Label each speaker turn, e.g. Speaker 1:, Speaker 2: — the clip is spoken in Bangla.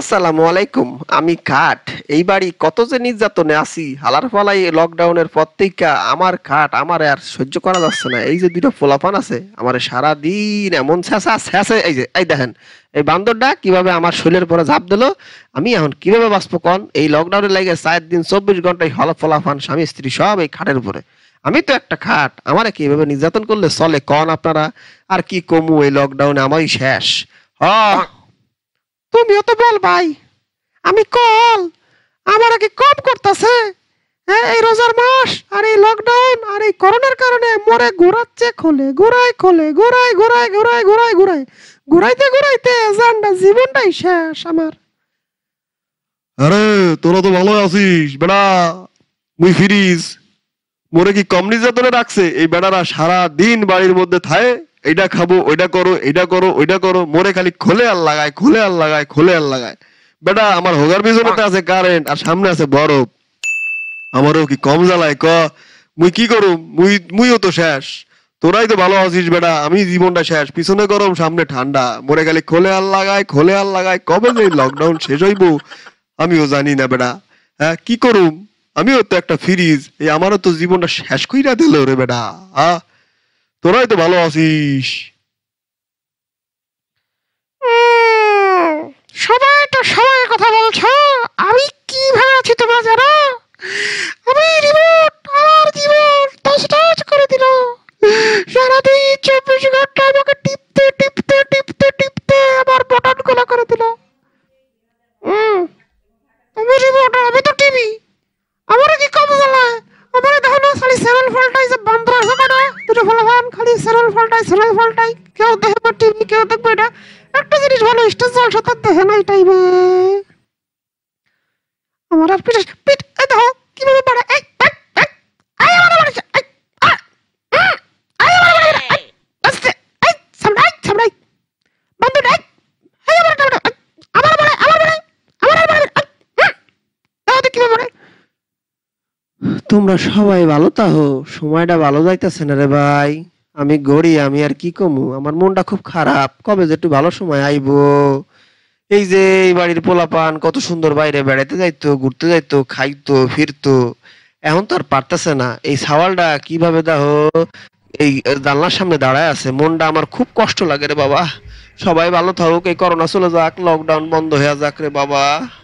Speaker 1: আসসালামু আলাইকুম আমি খাট এই বাড়ি কত যে নির্যাতনে আছি হালার ফালাই লকডাউনের পর থেকে আমার খাট আমার আর সহ্য করা যাচ্ছে না এই যে দুটো ফোলাফান আছে আমার সারা দিন এমন ছেঁচা ছেঁচে এই যে এই দেখেন এই বান্দরটা কিভাবে আমার শরীরের পরে ঝাঁপ দিল আমি এখন কিভাবে বাঁচবো কন এই লকডাউনের লাগে চার দিন চব্বিশ ঘন্টায় হল ফলাফান স্বামী স্ত্রী সব এই খাটের উপরে আমি তো একটা খাট আমার কিভাবে নির্যাতন করলে চলে কন আপনারা আর কি কমু এই লকডাউনে আমারই শেষ হ তুমিও
Speaker 2: তো বল ভাই আমি কল আমার আগে কম করতেছে হ্যাঁ এই রোজার মাস আর এই লকডাউন আর এই করোনার কারণে মরে ঘোরাচ্ছে খোলে ঘোরায় খোলে ঘোরায় ঘোরায় ঘোরায় ঘোরায় ঘোরায় ঘুরাইতে ঘুরাইতে জানটা জীবনটাই শেষ আমার
Speaker 3: আরে তোরা তো ভালো আছিস বেড়া মুই ফিরিস মোরে কি কম নির্যাতনে রাখছে এই বেড়ারা সারা দিন বাড়ির মধ্যে থায় এটা খাবো ওইটা করো এটা করো ওইটা করো মনে খালি খোলে আর লাগায় খোলে আর লাগায় খোলে আর লাগায় বেটা আমার হোগার পিছনে হ্যাঁ। আছে কারেন্ট আর সামনে আছে বরফ আমারও কি কম জ্বালায় ক মুই কি করুম মুই মুইও তো শেষ তোরাই তো ভালো আছিস বেটা আমি জীবনটা শেষ পিছনে গরম সামনে ঠান্ডা মরে গেলে খোলে আর লাগায় খোলে আর লাগায় কবে যে লকডাউন শেষ হইব আমিও জানি না বেটা হ্যাঁ কি করুম আমিও তো একটা ফ্রিজ এই আমারও তো জীবনটা শেষ কইরা দিল রে বেটা আহ তোরাই তো ভালো
Speaker 2: আছিস সবাই তো সবাই কথা বলছো আমি কি ভাবে আছি তোমরা জানো আমি রিমোট আমার জীবন তসনস করে দিল সারাদিন চব্বিশ ঘন্টা আমাকে চ্যানেল ফলটাই ছেলে ফলটাই কেউ দেখবে টিভি কেউ দেখবে এটা একটা জিনিস ভালো স্টেজ জল তো দেখে না এটাই টাইমে আমার আর পিঠ পিঠ এই দেখো কিভাবে পারে এই
Speaker 1: তোমরা সবাই ভালো তাহো সময়টা ভালো যাইতেছে না রে ভাই আমি গড়ি আমি আর কি কমু আমার মনটা খুব খারাপ কবে যে একটু ভালো সময় আইব এই যে এই বাড়ির পোলাপান কত সুন্দর বাইরে বেড়াতে যাইতো ঘুরতে যাইতো খাইতো ফিরতো এখন তো আর পারতেছে না এই সাওয়ালটা কিভাবে দেখো এই জানলার সামনে দাঁড়ায় আছে মনটা আমার খুব কষ্ট লাগে রে বাবা সবাই ভালো থাকুক এই করোনা চলে যাক লকডাউন বন্ধ
Speaker 3: হয়ে যাক রে বাবা